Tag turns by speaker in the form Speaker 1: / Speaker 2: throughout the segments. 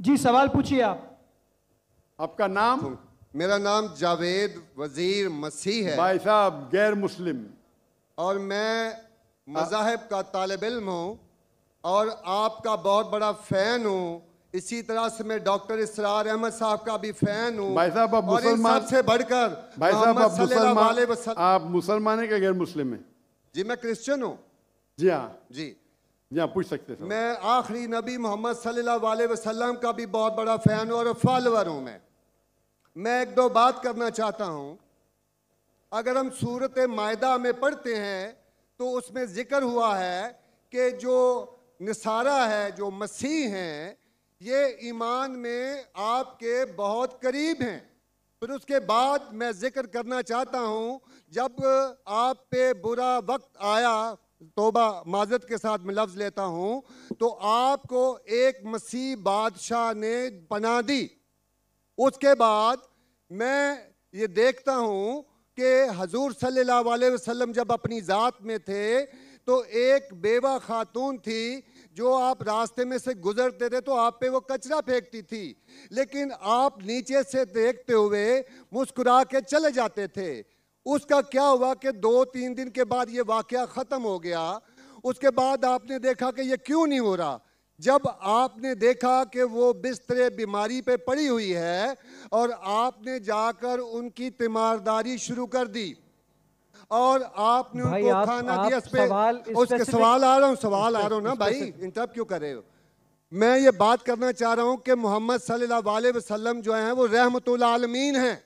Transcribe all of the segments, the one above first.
Speaker 1: जी सवाल पूछिए आप आपका नाम तो मेरा नाम जावेद वजीर मसीह है भाई साहब गैर मुस्लिम और मैं मजाहब का तालब इम हूँ और आपका बहुत बड़ा फ़ैन हूँ इसी तरह से मैं डॉक्टर इसरार अहमद साहब का भी फैन हूँ भाई साहब आप मुसलमान से बढ़कर भाई साहब आप मुसलमान
Speaker 2: आप मुसलमान है क्या गैर मुस्लिम है
Speaker 1: जी मैं क्रिश्चियन हूँ जी हाँ जी जी पूछ सकते हैं मैं आखिरी नबी मोहम्मद सल्लल्लाहु वसल्लम का भी बहुत बड़ा फ़ैन और फॉलोअर हूँ मैं मैं एक दो बात करना चाहता हूँ अगर हम सूरत मायदा में पढ़ते हैं तो उसमें ज़िक्र हुआ है कि जो निसारा है जो मसीह हैं ये ईमान में आपके बहुत करीब हैं फिर उसके बाद मैं ज़िक्र करना चाहता हूँ जब आप पे बुरा वक्त आया तोबा माजत के साथ मैं लफ्ज़ लेता हूँ तो आपको एक मसीह बादशाह ने बना दी उसके बाद मैं ये देखता हूँ कि हजूर सल्ला वसम जब अपनी ज़ात में थे तो एक बेवा खातून थी जो आप रास्ते में से गुजरते थे तो आप पे वो कचरा फेंकती थी लेकिन आप नीचे से देखते हुए मुस्कुरा के चले जाते थे उसका क्या हुआ कि दो तीन दिन के बाद ये वाक़ ख़त्म हो गया उसके बाद आपने देखा कि ये क्यों नहीं हो रहा जब आपने देखा कि वो बिस्तर बीमारी पे पड़ी हुई है और आपने जाकर उनकी तीमारदारी शुरू कर दी और आपने उनको आप, खाना आप दिया सवाल उसके सवाल आ रहा हूँ सवाल आ रहा हूँ ना भाई इंटरप्ट क्यों कर रहे हो मैं ये बात करना चाह रहा हूँ कि मोहम्मद सल्लल्लाहु अलैहि वसल्लम जो हैं वो रहमतुल आलमीन हैं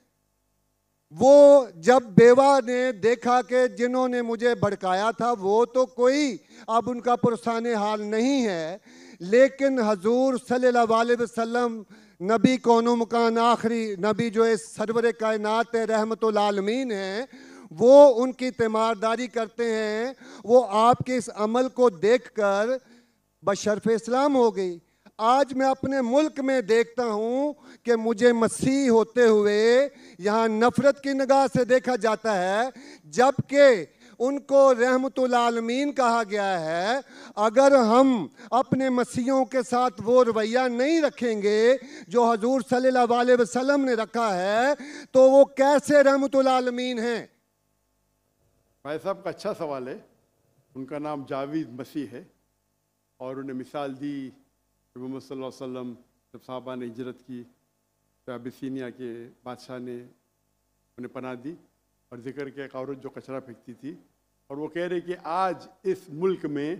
Speaker 1: वो जब बेवा ने देखा कि जिन्होंने मुझे भड़काया था वो तो कोई अब उनका पुरसान हाल नहीं है लेकिन हजूर सल्लल्लाहु वसल्लम नबी कौन मकान आखिरी नबी जो इस सरवर कायनत रहमत आलमीन हैं वो उनकी तीमारदारी करते हैं वो आपके इस अमल को देख कर बशरफ इस्लाम हो गई आज मैं अपने मुल्क में देखता हूँ कि मुझे मसीह होते हुए यहाँ नफ़रत की निगाह से देखा जाता है जबकि उनको रहमतमीन कहा गया है अगर हम अपने मसीहों के साथ वो रवैया नहीं रखेंगे जो हजूर सल्ला वसलम ने रखा है तो वो कैसे रहमतमीन हैं
Speaker 2: भाई साहब का अच्छा सवाल है उनका नाम जावेद मसीह है और उन्हें मिसाल दी मोहम्मद वसल्लम जब साहबा ने हिजरत की तो अबिसिनिया के बादशाह ने उन्हें पना दी और जिक्र के एक औरत जो कचरा फेंकती थी और वो कह रहे कि आज इस मुल्क में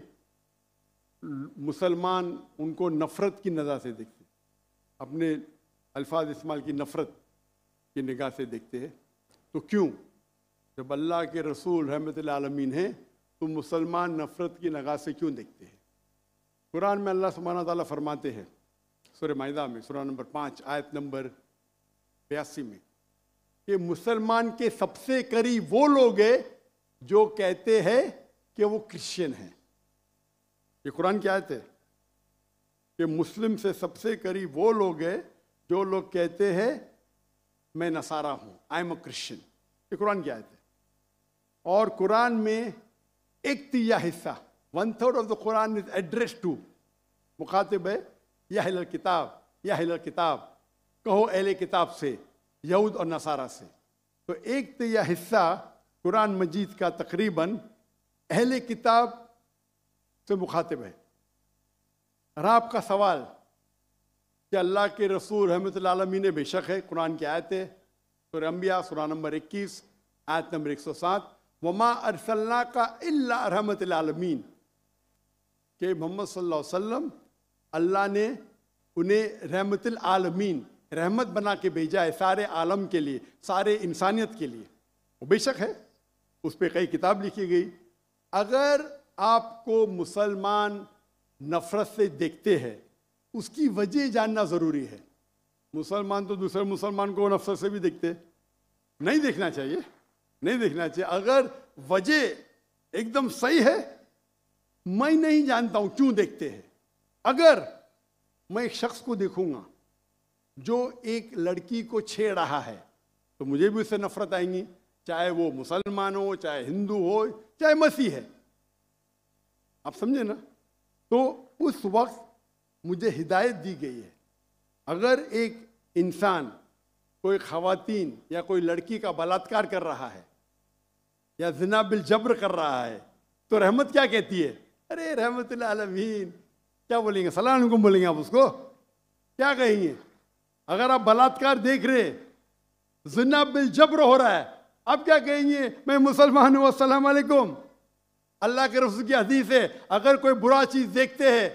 Speaker 2: मुसलमान उनको नफ़रत की नज़ा से देखते अपने अल्फाज इस्तेमाल की नफ़रत की निगाह से देखते हैं तो क्यों जब अल्लाह के रसूल रहमत आलमीन हैं तो मुसलमान नफ़रत की नगाह से क्यों देखते हैं कुरान में अल्लाह सुबहाना ताली फरमाते हैं सुर माहा में सुरा नंबर पाँच आयत नंबर बयासी में कि मुसलमान के सबसे करीब वो लोग हैं जो कहते हैं कि वो क्रिश्चियन हैं ये कुरान की आयत है कि मुस्लिम से सबसे करीब वो लोग हैं जो लोग कहते हैं मैं नसारा हूँ आई एम अ क्रिश्चियन ये कुरान की आयत है और कुरान में एक तिया हिस्सा one third of the Quran is address to मुखातिब है यह अहल किताब यह अहल किताब कहो अहल किताब से यहूद और नसारा से तो एक तो यह हिस्सा कुरान मजीद का तकरीबन अहल किताब से मुखातिब है और आपका सवाल कि अल्लाह के रसूल रहमत आलमी ने बेशक है कुरान की आयतें है सुर अम्बिया सुरा नंबर इक्कीस आयत नंबर एक सौ सात वमा अरसल्ला का अल्ला रहमत आलमीन कि मोहम्मद सल्लल्लाहु वसल्लम अल्लाह ने उन्हें रहमतल आलमीन रहमत बना के भेजा है सारे आलम के लिए सारे इंसानियत के लिए वो बेशक है उस पर कई किताब लिखी गई अगर आपको मुसलमान नफ़रत से देखते हैं उसकी वजह जानना ज़रूरी है मुसलमान तो दूसरे मुसलमान को नफ़रत से भी देखते नहीं देखना चाहिए नहीं देखना चाहिए अगर वजह एकदम सही है मैं नहीं जानता हूं क्यों देखते हैं अगर मैं एक शख्स को देखूंगा जो एक लड़की को छेड़ रहा है तो मुझे भी उससे नफरत आएंगी चाहे वो मुसलमान हो चाहे हिंदू हो चाहे मसीह है आप समझे ना तो उस वक्त मुझे हिदायत दी गई है अगर एक इंसान कोई खातन या कोई लड़की का बलात्कार कर रहा है या जिनाबिल जबर कर रहा है तो रहमत क्या कहती है अरे रहमत आलमीन क्या बोलेंगे सलाम बोलेंगे आप उसको क्या कहेंगे अगर आप बलात्कार देख रहे जुन्ना बिल जबर हो रहा है आप क्या कहेंगे मैं मुसलमान हूँ असलम अल्लाह के रसूल की हदीस है अगर कोई बुरा चीज़ देखते हैं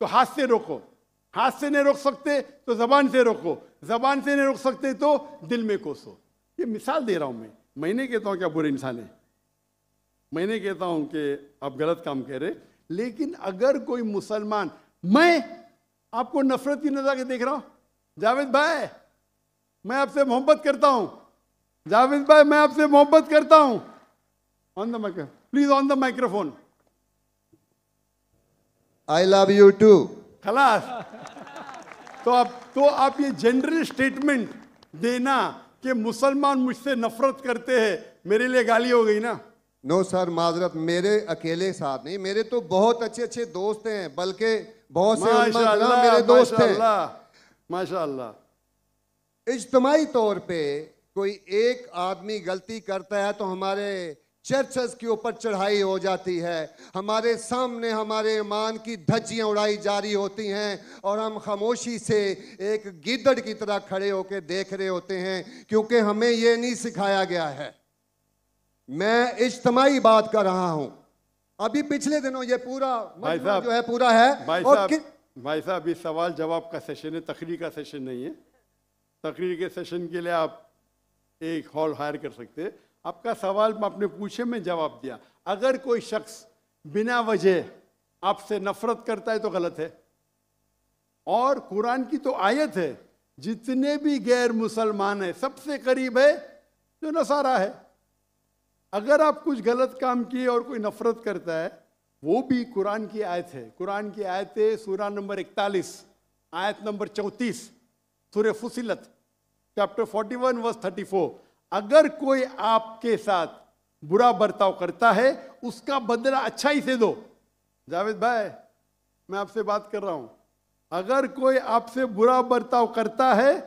Speaker 2: तो हाथ से रोको हाथ से नहीं रोक सकते तो ज़बान से रोको ज़बान से नहीं रोक सकते तो दिल में कोसो ये मिसाल दे रहा हूँ मैं मैंने कहता तो हूँ क्या बुरे इंसान है मैं नहीं कहता हूं कि आप गलत काम कह रहे लेकिन अगर कोई मुसलमान मैं आपको नफरत की नजर के देख रहा हूं जावेद भाई मैं आपसे मोहब्बत करता हूं जावेद भाई मैं आपसे मोहब्बत करता हूं on the micro please on the microphone I love you too खलास तो आप तो आप ये जनरल स्टेटमेंट देना कि मुसलमान मुझसे नफरत करते हैं मेरे लिए गाली हो गई ना नो सर माजरत
Speaker 1: मेरे अकेले साथ नहीं मेरे तो बहुत अच्छे अच्छे दोस्त हैं बल्कि बहुत से मेरे दोस्त हैं माशाल्लाह इज्तमाही तौर पे कोई एक आदमी गलती करता है तो हमारे चर्चस के ऊपर चढ़ाई हो जाती है हमारे सामने हमारे ईमान की धज्जियाँ उड़ाई जारी होती हैं और हम खामोशी से एक गिदड़ की तरह खड़े होकर देख रहे होते हैं क्योंकि हमें ये नहीं सिखाया गया है मैं इज्तमाही बात कर रहा हूं अभी पिछले दिनों ये पूरा जो है पूरा है भाई
Speaker 2: साहब ये सवाल जवाब का सेशन है तकरीर का सेशन नहीं है तकरीर के सेशन के लिए आप एक हॉल हायर कर सकते हैं आपका सवाल आपने पूछे में जवाब दिया अगर कोई शख्स बिना वजह आपसे नफरत करता है तो गलत है और कुरान की तो आयत है जितने भी गैर मुसलमान है सबसे करीब है जो नसारा है अगर आप कुछ गलत काम किए और कोई नफरत करता है वो भी कुरान की आयत है कुरान की आयत है सूरा नंबर इकतालीस आयत नंबर चौंतीस सूर्य फुसिलत chapter forty one verse thirty four अगर कोई आपके साथ बुरा बर्ताव करता है उसका बदला अच्छा ही से दो जावेद भाई मैं आपसे बात कर रहा हूँ अगर कोई आपसे बुरा बर्ताव करता है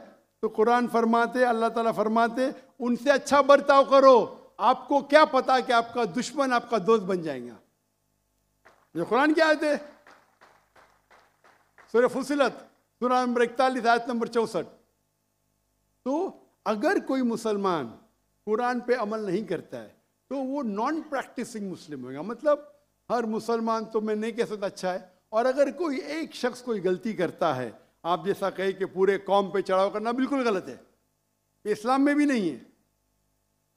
Speaker 2: तो कुरान फरमाते अल्लाह ताला फरमाते उनसे अच्छा बर्ताव करो आपको क्या पता कि आपका दुश्मन आपका दोस्त बन जाएगा ये कुरान क्या आयत है सूर्य फुसिलत सूर्य नंबर इकतालीस आयत नंबर चौसठ तो अगर कोई मुसलमान कुरान पे अमल नहीं करता है तो वो नॉन प्रैक्टिसिंग मुस्लिम होगा मतलब हर मुसलमान तो मैं नहीं कह सकता अच्छा है और अगर कोई एक शख्स कोई गलती करता है आप जैसा कहे कि पूरे कौम पे चढ़ाव करना बिल्कुल गलत है इस्लाम में भी नहीं है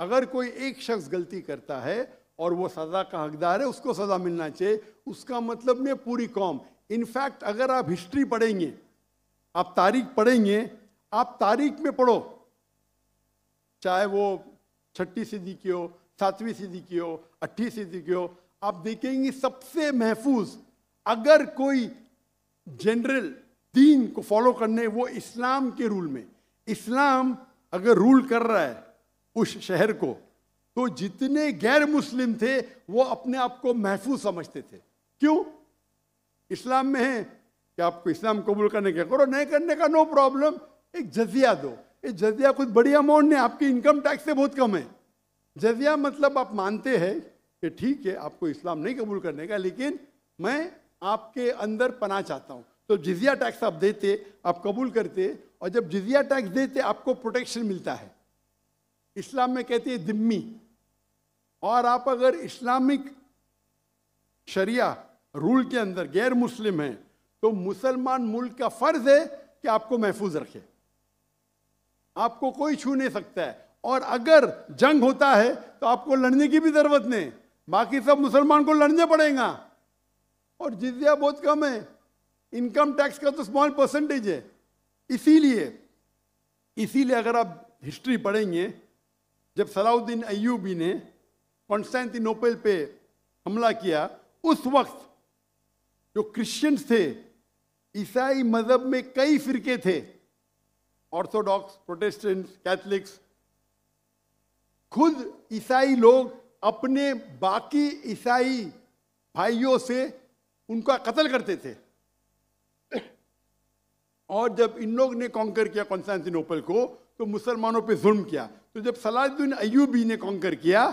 Speaker 2: अगर कोई एक शख्स गलती करता है और वो सज़ा का हकदार है उसको सज़ा मिलना चाहिए उसका मतलब नहीं पूरी कौम इनफैक्ट अगर आप हिस्ट्री पढ़ेंगे आप तारीख पढ़ेंगे आप तारीख में पढ़ो चाहे वो छठी सदी की हो सातवीं सदी की हो अट्ठी सदी की हो आप देखेंगे सबसे महफूज अगर कोई जनरल दीन को फॉलो करने वो इस्लाम के रूल में इस्लाम अगर रूल कर रहा है उस शहर को तो जितने गैर मुस्लिम थे वो अपने आप को महफूज समझते थे क्यों इस्लाम में है कि आपको इस्लाम कबूल करने के करो नहीं करने का नो प्रॉब्लम एक जजिया दो ये जजिया कुछ बड़ी अमाउंट नहीं आपकी इनकम टैक्स से बहुत कम है जजिया मतलब आप मानते हैं कि ठीक है आपको इस्लाम नहीं कबूल करने का लेकिन मैं आपके अंदर पना चाहता हूँ तो जिजिया टैक्स आप देते आप कबूल करते और जब जिजिया टैक्स देते आपको प्रोटेक्शन मिलता है इस्लाम में कहती है दिम्मी और आप अगर इस्लामिक शरिया रूल के अंदर गैर मुस्लिम हैं तो मुसलमान मुल्क का फर्ज है कि आपको महफूज रखे आपको कोई छू नहीं सकता है और अगर जंग होता है तो आपको लड़ने की भी जरूरत नहीं बाकी सब मुसलमान को लड़ने पड़ेगा और जिजिया बहुत कम है इनकम टैक्स का तो स्मॉल परसेंटेज है इसीलिए इसीलिए अगर आप हिस्ट्री पढ़ेंगे जब सलाउद्दीन अयूबी ने कॉन्स्टेंटिनोपल पे हमला किया उस वक्त जो क्रिश्चियंस थे ईसाई मजहब में कई फिरके थे ऑर्थोडॉक्स प्रोटेस्टेंट कैथलिक्स खुद ईसाई लोग अपने बाकी ईसाई भाइयों से उनका कत्ल करते थे और जब इन लोग ने कॉन्कर किया कॉन्स्टेंटिनोपल को तो मुसलमानों पे जुल्म किया तो जब सलाहुद्दीन अयूबी ने कॉन्कर किया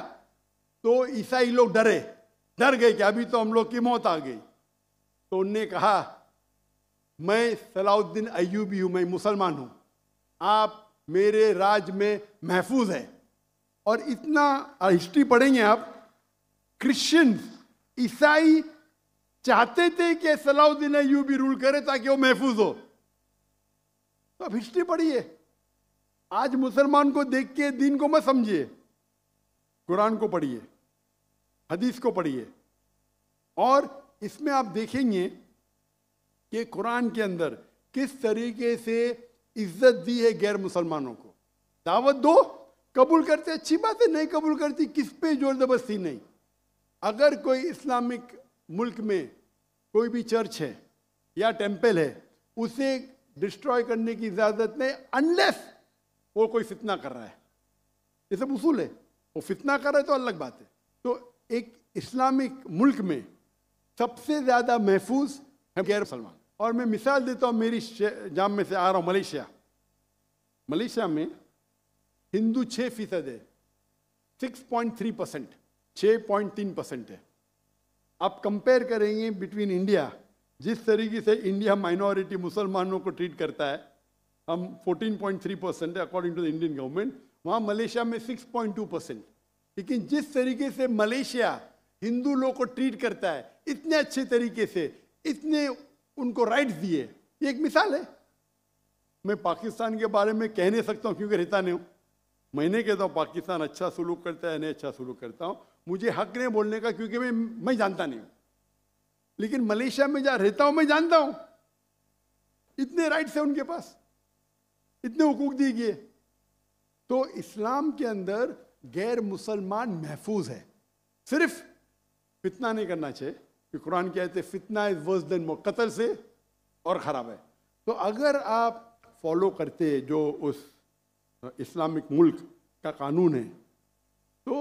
Speaker 2: तो ईसाई लोग डरे डर गए कि अभी तो हम लोग की मौत आ गई तो उनने कहा मैं सलाउद्दीन अयूबी हूं मैं मुसलमान हूं आप मेरे राज में महफूज है और इतना हिस्ट्री पढ़ेंगे आप क्रिश्चियंस ईसाई चाहते थे कि सलाउद्दीन अयूबी रूल करे ताकि वो महफूज हो तो अब हिस्ट्री पढ़िए आज मुसलमान को देख के दीन को मत समझिए कुरान को पढ़िए हदीस को पढ़िए और इसमें आप देखेंगे कि कुरान के अंदर किस तरीके से इज्जत दी है गैर मुसलमानों को दावत दो कबूल करते अच्छी बात है नहीं कबूल करती किस पे जोरदबस्ती नहीं अगर कोई इस्लामिक मुल्क में कोई भी चर्च है या टेम्पल है उसे डिस्ट्रॉय करने की इजाज़त नहीं अनलेस वो कोई फितना कर रहा है ये सब उसूल है वो फितना कर रहा है तो अलग बात है तो एक इस्लामिक मुल्क में सबसे ज़्यादा महफूज है गैर मुसलमान और मैं मिसाल देता हूँ मेरी जाम में से आ रहा हूँ मलेशिया मलेशिया में हिंदू छः फीसद है सिक्स पॉइंट थ्री परसेंट छः पॉइंट तीन परसेंट है आप कंपेयर करेंगे बिटवीन इंडिया जिस तरीके से इंडिया माइनॉरिटी मुसलमानों को ट्रीट करता है हम 14.3 परसेंट है according to the Indian government वहाँ मलेशिया में 6.2 परसेंट लेकिन जिस तरीके से मलेशिया हिंदू लोग को ट्रीट करता है इतने अच्छे तरीके से इतने उनको राइट्स दिए ये एक मिसाल है मैं पाकिस्तान के बारे में कह नहीं सकता हूँ क्योंकि रहता नहीं हूँ मैंने कहता तो हूँ पाकिस्तान अच्छा सलूक करता है नहीं अच्छा सलूक करता हूँ मुझे हक नहीं बोलने का क्योंकि मैं मैं जानता नहीं हूँ लेकिन मलेशिया में जहाँ रहता हूँ मैं जानता हूँ इतने राइट्स हैं उनके पास इतने हुकूक गए तो इस्लाम के अंदर गैर मुसलमान महफूज है सिर्फ फितना नहीं करना चाहिए कि कुरान क्या कहते फितना इज वर्स देन कतल से और ख़राब है तो अगर आप फॉलो करते जो उस इस्लामिक मुल्क का कानून है तो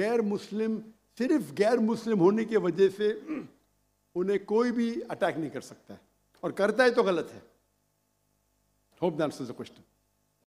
Speaker 2: गैर मुस्लिम सिर्फ गैर मुस्लिम होने की वजह से उन्हें कोई भी अटैक नहीं कर सकता है और करता है तो गलत है Hope that answers the question.